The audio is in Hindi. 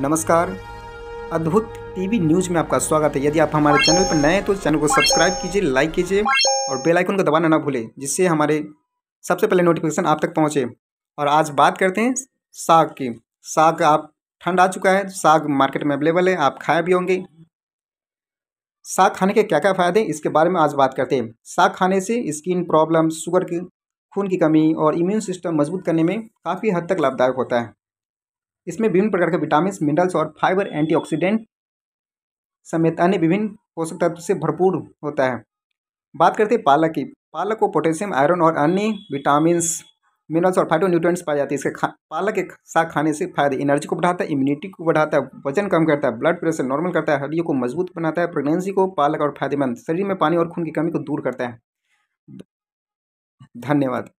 नमस्कार अद्भुत टीवी न्यूज़ में आपका स्वागत है यदि आप हमारे चैनल पर नए हैं तो चैनल को सब्सक्राइब कीजिए लाइक कीजिए और बेल आइकन को दबाना ना भूलें जिससे हमारे सबसे पहले नोटिफिकेशन आप तक पहुंचे और आज बात करते हैं साग की साग आप ठंड आ चुका है साग मार्केट में अवेलेबल है आप खाए भी होंगे साग खाने के क्या क्या फ़ायदे इसके बारे में आज बात करते हैं साग खाने से स्किन प्रॉब्लम शुगर की खून की कमी और इम्यून सिस्टम मजबूत करने में काफ़ी हद तक लाभदायक होता है इसमें विभिन्न प्रकार के विटामिन मिनरल्स और फाइबर एंटीऑक्सीडेंट समेत अन्य विभिन्न पोषक तत्व से भरपूर होता है बात करते हैं पालक की पालक को पोटेशियम आयरन और अन्य विटामिन मिनरल्स और फाइटो न्यूट्रेंट्स पाए जाते हैं इसके खा पालक के साथ खाने से फायदे एनर्जी को बढ़ाता है इम्यूनिटी को बढ़ाता है वजन कम करता है ब्लड प्रेशर नॉर्मल करता है हड्डियों को मजबूत बनाता है प्रेगनेंसी को पालक और फायदेमंद शरीर में पानी और खून की कमी को दूर करता है धन्यवाद